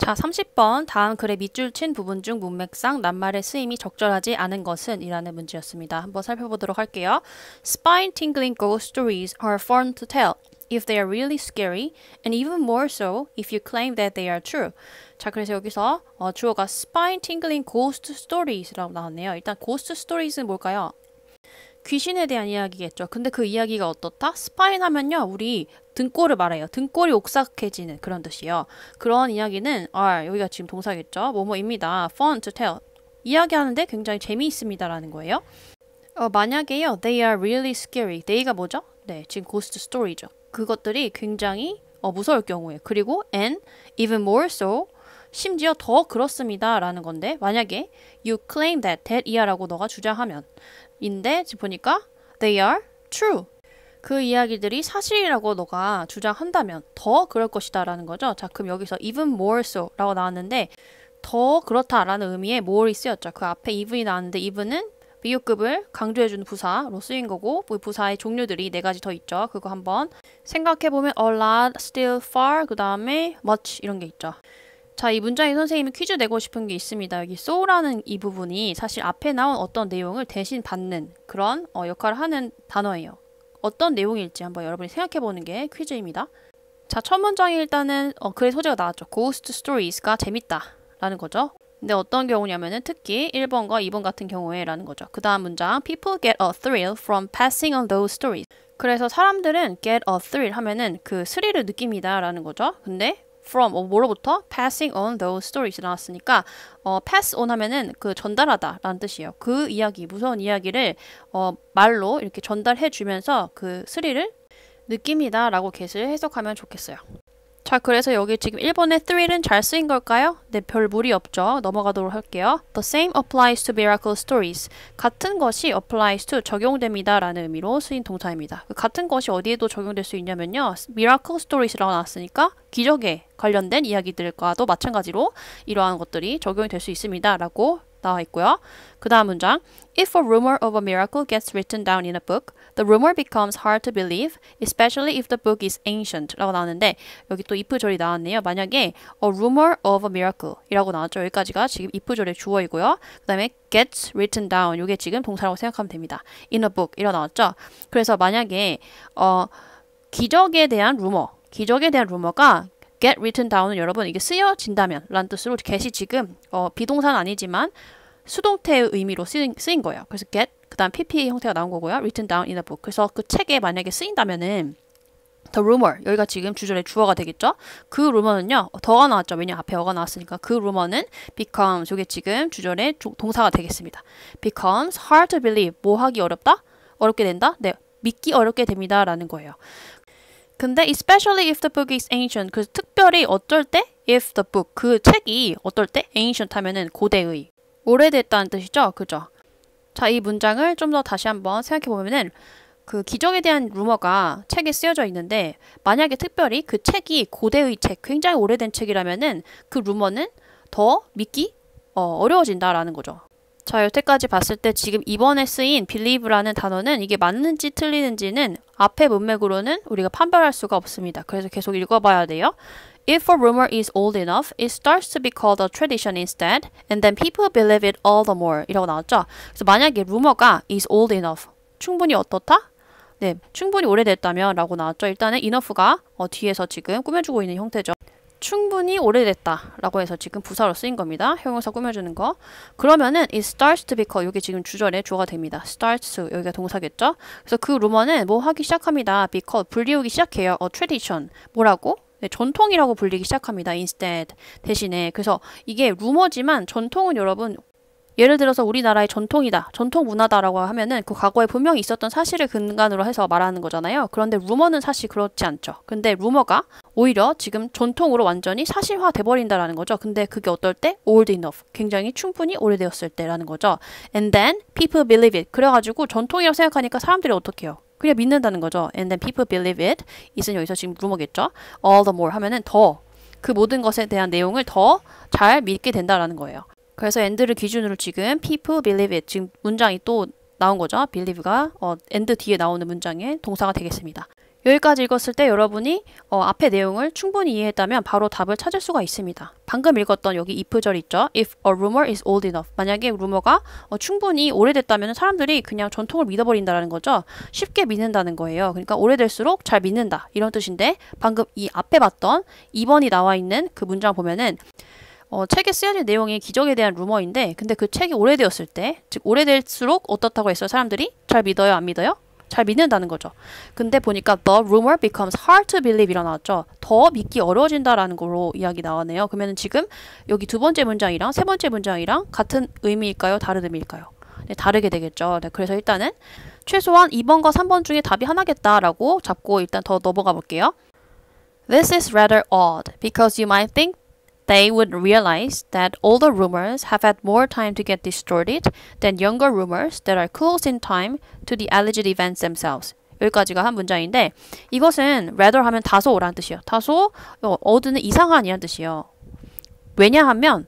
자, 30번 다음 글의 밑줄 친 부분 중 문맥상 낱말의 쓰임이 적절하지 않은 것은 이라는 문제였습니다. 한번 살펴보도록 할게요. Spine tingling ghost stories are fun to tell if they are really scary and even more so if you claim that they are true. 자, 그래서 여기서 어, 주어가 spine tingling ghost stories라고 나왔네요. 일단 ghost stories는 뭘까요? 귀신에 대한 이야기겠죠. 근데 그 이야기가 어떻다? 스파인 하면요, 우리 등골을 말해요. 등골이 옥삭해지는 그런 뜻이요. 그런 이야기는 아 여기가 지금 동사겠죠. 뭐뭐입니다. Fun to tell. 이야기하는데 굉장히 재미있습니다라는 거예요. 어, 만약에요, they are really scary. they가 뭐죠? 네, 지금 ghost story죠. 그것들이 굉장히 어, 무서울 경우에 그리고 and even more so 심지어 더 그렇습니다라는 건데 만약에 you claim that that 이하라고 너가 주장하면 인데 지금 보니까 they are true. 그 이야기들이 사실이라고 너가 주장한다면 더 그럴 것이다 라는 거죠. 자, 그럼 여기서 even more so 라고 나왔는데 더 그렇다라는 의미의 more이 쓰였죠. 그 앞에 even이 나왔는데 even은 미유급을 강조해주는 부사로 쓰인 거고 그 부사의 종류들이 네 가지 더 있죠. 그거 한번 생각해보면 a lot, still, far, 그 다음에 much 이런 게 있죠. 자, 이 문장에 선생님이 퀴즈 내고 싶은 게 있습니다. 여기 so라는 이 부분이 사실 앞에 나온 어떤 내용을 대신 받는 그런 어, 역할을 하는 단어예요. 어떤 내용일지 한번 여러분이 생각해 보는 게 퀴즈입니다. 자, 첫문장이 일단은 어, 글의 소재가 나왔죠. Ghost Stories가 재밌다 라는 거죠. 근데 어떤 경우냐면은 특히 1번과 2번 같은 경우에 라는 거죠. 그 다음 문장 People get a thrill from passing on those stories. 그래서 사람들은 get a thrill 하면은 그 스릴을 느낍니다 라는 거죠. 근데 from 어, 뭐로부터 passing on those stories 나왔으니까 어, pass on 하면은 그 전달하다라는 뜻이에요. 그 이야기 무서운 이야기를 어, 말로 이렇게 전달해 주면서 그 스릴을 느낌이다라고 개을 해석하면 좋겠어요. 자, 그래서 여기 지금 1번의 t h 는잘 쓰인 걸까요? 네, 별 무리 없죠. 넘어가도록 할게요. The same applies to miracle stories. 같은 것이 applies to 적용됩니다. 라는 의미로 쓰인 동사입니다. 그 같은 것이 어디에도 적용될 수 있냐면요. miracle stories라고 나왔으니까 기적에 관련된 이야기들과도 마찬가지로 이러한 것들이 적용이 될수 있습니다. 라고 나와 있고요. 그 다음 문장 If a rumor of a miracle gets written down in a book, the rumor becomes hard to believe, especially if the book is ancient 라고 나왔는데 여기 또 if 절이 나왔네요. 만약에 a rumor of a miracle 이라고 나왔죠. 여기까지가 지금 if 절의 주어이고요. 그 다음에 gets written down 이게 지금 동사라고 생각하면 됩니다. in a book 이라 나왔죠. 그래서 만약에 어, 기적에 대한 루머 기적에 대한 루머가 get written down은 여러분 이게 쓰여진다면 란 뜻으로 get이 지금 어, 비동사는 아니지만 수동태의 의미로 쓰인, 쓰인 거예요. 그래서 get 그 다음 p p 형태가 나온 거고요. written down in a book. 그래서 그 책에 만약에 쓰인다면은 the rumor 여기가 지금 주절의 주어가 되겠죠. 그 루머는요 더가 나왔죠. 왜냐 앞에 어가 나왔으니까 그 루머는 becomes 이게 지금 주절의 조, 동사가 되겠습니다. becomes hard to believe 뭐 하기 어렵다 어렵게 된다 네 믿기 어렵게 됩니다라는 거예요. 근데 especially if the book is ancient 그 특별히 어떨때 if the book 그 책이 어떨 때 ancient 하면은 고대의 오래됐다는 뜻이죠. 그죠? 자, 이 문장을 좀 더 다시 한번 생각해 보면은 그 기적에 대한 루머가 책에 쓰여져 있는데 만약에 특별히 그 책이 고대의 책, 굉장히 오래된 책이라면은 그 루머는 더 믿기 어, 어려워진다라는 거죠. 자, 여태까지 봤을 때 지금 이번에 쓰인 believe라는 단어는 이게 맞는지 틀리는지는 앞의 문맥으로는 우리가 판별할 수가 없습니다. 그래서 계속 읽어봐야 돼요. If a rumor is old enough, it starts to be called a tradition instead, and then people believe it all the more. 이라고 나왔죠? 그래서 만약에 루머가 is old enough, 충분히 어떻다? 네, 충분히 오래됐다면 라고 나왔죠. 일단은 enough가 어, 뒤에서 지금 꾸며주고 있는 형태죠. 충분히 오래됐다 라고 해서 지금 부사로 쓰인 겁니다. 형용사 꾸며주는 거. 그러면은 it starts to become 이게 지금 주절에 주가 됩니다. starts 여기가 동사겠죠. 그래서 그 루머는 뭐 하기 시작합니다. become 불리우기 시작해요. 어, tradition 뭐라고? 네, 전통이라고 불리기 시작합니다. instead 대신에 그래서 이게 루머지만 전통은 여러분 예를 들어서 우리나라의 전통이다, 전통 문화다라고 하면은 그 과거에 분명히 있었던 사실을 근간으로 해서 말하는 거잖아요. 그런데 루머는 사실 그렇지 않죠. 근데 루머가 오히려 지금 전통으로 완전히 사실화 돼버린다라는 거죠. 근데 그게 어떨 때? old enough. 굉장히 충분히 오래되었을 때라는 거죠. and then people believe it. 그래가지고 전통이라고 생각하니까 사람들이 어떻게 해요? 그냥 믿는다는 거죠. and then people believe it. 이은 여기서 지금 루머겠죠. all the more 하면은 더 그 모든 것에 대한 내용을 더 잘 믿게 된다라는 거예요. 그래서 엔드를 기준으로 지금 people believe it 지금 문장이 또 나온 거죠. believe가 어, e n 뒤에 나오는 문장의 동사가 되겠습니다. 여기까지 읽었을 때 여러분이 어, 앞에 내용을 충분히 이해했다면 바로 답을 찾을 수가 있습니다. 방금 읽었던 여기 if절 있죠? If a rumor is old enough. 만약에 루머가 어, 충분히 오래됐다면 사람들이 그냥 전통을 믿어버린다는 거죠. 쉽게 믿는다는 거예요. 그러니까 오래될수록 잘 믿는다. 이런 뜻인데 방금 이 앞에 봤던 2번이 나와 있는 그 문장 보면은 어, 책에 쓰여진 내용이 기적에 대한 루머인데 근데 그 책이 오래되었을 때, 즉 오래될수록 어떻다고 했어요? 사람들이 잘 믿어요, 안 믿어요? 잘 믿는다는 거죠. 근데 보니까 the rumor becomes hard to believe이라 나왔죠. 더 믿기 어려워진다라는 거로 이야기 나왔네요. 그러면 지금 여기 두 번째 문장이랑 세 번째 문장이랑 같은 의미일까요? 다른 의미일까요? 네, 다르게 되겠죠. 네, 그래서 일단은 최소한 2번과 3번 중에 답이 하나겠다라고 잡고 일단 더 넘어가 볼게요. This is rather odd because you might think they would realize that older rumors have had more time to get distorted than younger rumors that are close in time to the alleged events themselves. 여기까지가 한 문장인데 이것은 rather 하면 다소라는 뜻이요. 다소 어드는 이상한이란 뜻이요. 왜냐하면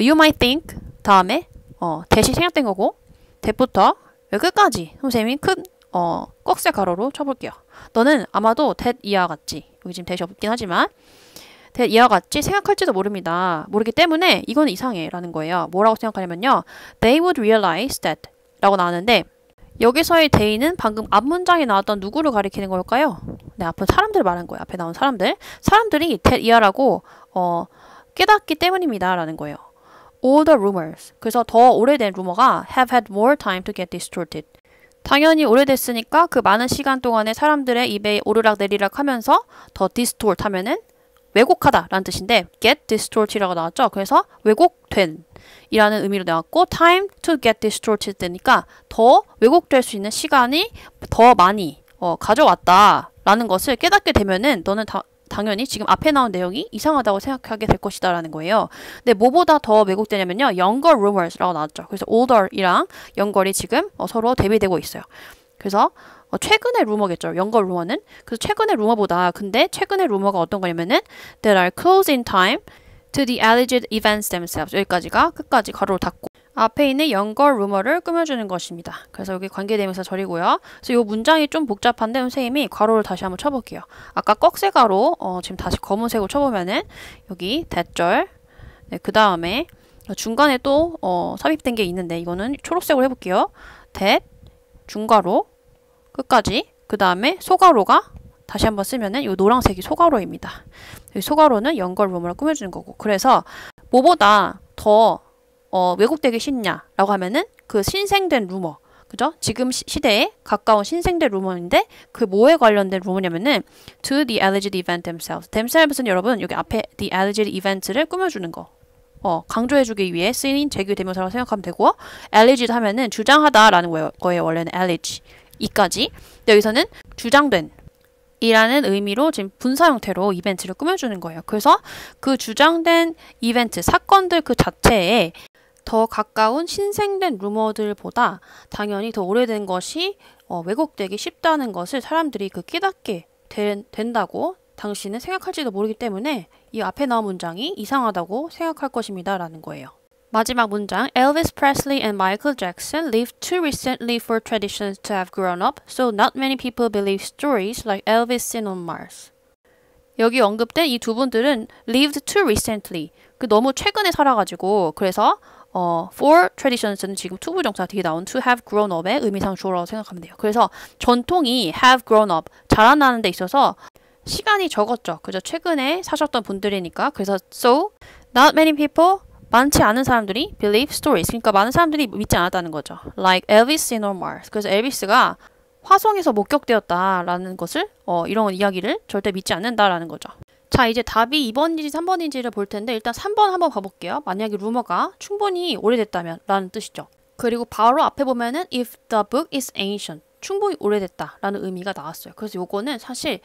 you might think 다음에 어, 대시 생략된 거고 대부터 끝까지 선생님이 큰 어, 꺽쇠 가로로 쳐볼게요. 너는 아마도 대 이와 같지. 여기 지금 대시 없긴 하지만 이와 같이 생각할지도 모릅니다. 모르기 때문에 이건 이상해 라는 거예요. 뭐라고 생각하냐면요. They would realize that 라고 나왔는데 여기서의 they는 방금 앞 문장에 나왔던 누구를 가리키는 걸까요? 네, 앞은 사람들 말한 거예요. 앞에 나온 사람들. 사람들이 that 이하라고 어, 깨닫기 때문입니다. 라는 거예요. All the rumors. 그래서 더 오래된 루머가 have had more time to get distorted. 당연히 오래됐으니까 그 많은 시간 동안에 사람들의 입에 오르락 내리락 하면서 더 distort 하면은 왜곡하다라는 뜻인데 get distorted이라고 나왔죠. 그래서 왜곡된 이라는 의미로 나왔고 time to get distorted 되니까 더 왜곡될 수 있는 시간이 더 많이 어, 가져왔다라는 것을 깨닫게 되면은 너는 다, 당연히 지금 앞에 나온 내용이 이상하다고 생각하게 될 것이다 라는 거예요. 근데 뭐보다 더 왜곡되냐면요. younger rumors라고 나왔죠. 그래서 older이랑 연결이 지금 어, 서로 대비되고 있어요. 그래서 어, 최근의 루머겠죠. 영거 루머는. 그래서 최근의 루머보다 근데 최근의 루머가 어떤 거냐면은 that are close in time to the alleged events themselves. 여기까지가 끝까지 가로를 닫고 앞에 있는 연거 루머를 꾸며주는 것입니다. 그래서 여기 관계대명사 절이고요. 그래서 이 문장이 좀 복잡한데 선생님이 괄호를 다시 한번 쳐볼게요. 아까 꺽쇠 가로 어, 지금 다시 검은색으로 쳐보면은 여기 대절 네, 그 다음에 중간에 또 어, 삽입된 게 있는데 이거는 초록색으로 해볼게요. 대 중괄호 끝까지 그 다음에 소가로가 다시 한번 쓰면은 이 노란색이 소가로입니다. 소가로는 연결 로머를 꾸며주는 거고 그래서 뭐보다 더 어, 왜곡되기 쉽냐라고 하면은 그 신생된 루머 그죠? 지금 시, 대에 가까운 신생된 루머인데 그 뭐에 관련된 루머냐면은 to the alleged event themselves. themselves는 여러분 여기 앞에 the alleged event를 꾸며주는 거. 어, 강조해주기 위해 쓰인 제규 대명사라고 생각하면 되고 alleged 하면은 주장하다라는 거예요. 원래는 allege. 이까지 여기서는 주장된 이라는 의미로 지금 분사 형태로 이벤트를 꾸며주는 거예요. 그래서 그 주장된 이벤트, 사건들 그 자체에 더 가까운 신생된 루머들보다 당연히 더 오래된 것이 어, 왜곡되기 쉽다는 것을 사람들이 그 깨닫게 된, 된다고 당신은 생각할지도 모르기 때문에 이 앞에 나온 문장이 이상하다고 생각할 것입니다. 라는 거예요. 마지막 문장 Elvis Presley and Michael Jackson lived too recently for traditions to have grown up, so not many people believe stories like Elvis in on Mars. 여기 언급된 이 두 분들은 lived too recently. 그 너무 최근에 살아가지고 그래서 어, for traditions는 지금 투부 정사 뒤에 나온 to have grown up의 의미상 주어라고 생각하면 돼요. 그래서 전통이 have grown up 자라나는 데 있어서 시간이 적었죠. 그저 최근에 사셨던 분들이니까. 그래서 so not many people 많지 않은 사람들이 believe stories 그러니까 많은 사람들이 믿지 않았다는 거죠. Like Elvis in on Mars. 그래서 엘비스가 화성에서 목격되었다라는 것을 어, 이런 이야기를 절대 믿지 않는다라는 거죠. 자 이제 답이 2번인지 3번인지를 볼 텐데 일단 3번 한번 봐볼게요. 만약에 루머가 충분히 오래됐다면 라는 뜻이죠. 그리고 바로 앞에 보면은 if the book is ancient 충분히 오래됐다라는 의미가 나왔어요. 그래서 요거는 사실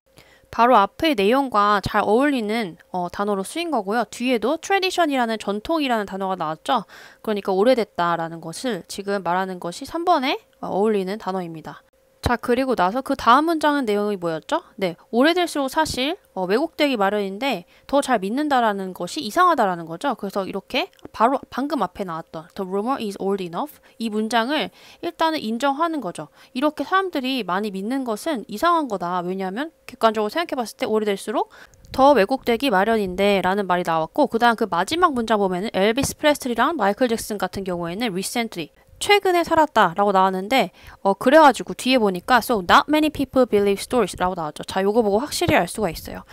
바로 앞의 내용과 잘 어울리는 어, 단어로 쓰인 거고요. 뒤에도 tradition이라는 전통이라는 단어가 나왔죠. 그러니까 오래됐다라는 것을 지금 말하는 것이 3번에 어, 어울리는 단어입니다. 자, 그리고 나서 그 다음 문장은 내용이 뭐였죠? 네, 오래될수록 사실 어, 왜곡되기 마련인데 더 잘 믿는다라는 것이 이상하다라는 거죠. 그래서 이렇게 바로 방금 앞에 나왔던 The rumor is old enough 이 문장을 일단은 인정하는 거죠. 이렇게 사람들이 많이 믿는 것은 이상한 거다. 왜냐하면 객관적으로 생각해봤을 때 오래될수록 더 왜곡되기 마련인데 라는 말이 나왔고 그 다음 그 마지막 문장 보면은 엘비스 프레스리랑 트 마이클 잭슨 같은 경우에는 recently 최근에 살았다라고 나왔는데 어 그래가지고 뒤에 보니까 so not many people believe stories라고 나왔죠. 자 요거 보고 확실히 알 수가 있어요.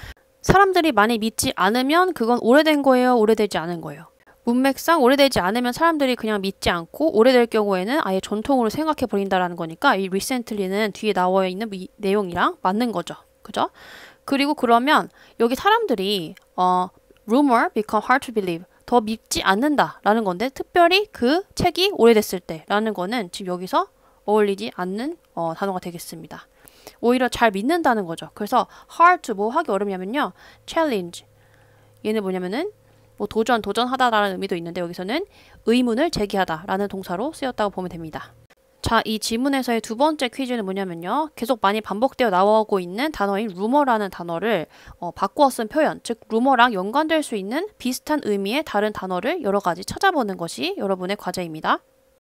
사람들이 많이 믿지 않으면 그건 오래된 거예요, 오래되지 않은 거예요. 문맥상 오래되지 않으면 사람들이 그냥 믿지 않고 오래될 경우에는 아예 전통으로 생각해 버린다라는 거니까 이 recently는 뒤에 나와 있는 이 내용이랑 맞는 거죠. 그죠? 그리고 그러면 여기 사람들이 어 rumor become hard to believe 더 믿지 않는다라는 건데 특별히 그 책이 오래됐을 때라는 거는 지금 여기서 어울리지 않는 어, 단어가 되겠습니다. 오히려 잘 믿는다는 거죠. 그래서 hard to 뭐 하기 어렵냐면요. challenge 얘는 뭐냐면은 뭐 도전 도전하다라는 의미도 있는데 여기서는 의문을 제기하다라는 동사로 쓰였다고 보면 됩니다. 자, 이 지문에서의 두 번째 퀴즈는 뭐냐면요. 계속 많이 반복되어 나오고 있는 단어인 루머라는 단어를 어, 바꾸어 쓴 표현, 즉 루머랑 연관될 수 있는 비슷한 의미의 다른 단어를 여러 가지 찾아보는 것이 여러분의 과제입니다.